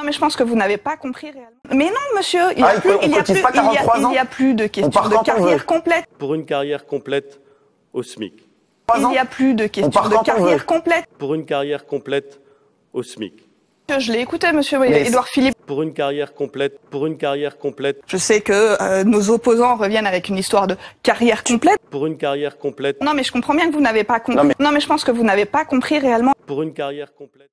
Non, mais je pense que vous n'avez pas compris réellement. Mais non, monsieur, il n'y a, plus de question de carrière complète. Pour une carrière complète au SMIC. Il n'y a plus de question de carrière complète. Pour une carrière complète au SMIC. Je l'ai écouté, monsieur Edouard Philippe. Pour une carrière complète, pour une carrière complète. Je sais que euh, nos opposants reviennent avec une histoire de carrière complète. Pour une carrière complète. Non, mais je comprends bien que vous n'avez pas compris. non, mais je pense que vous n'avez pas compris réellement. Pour une carrière complète.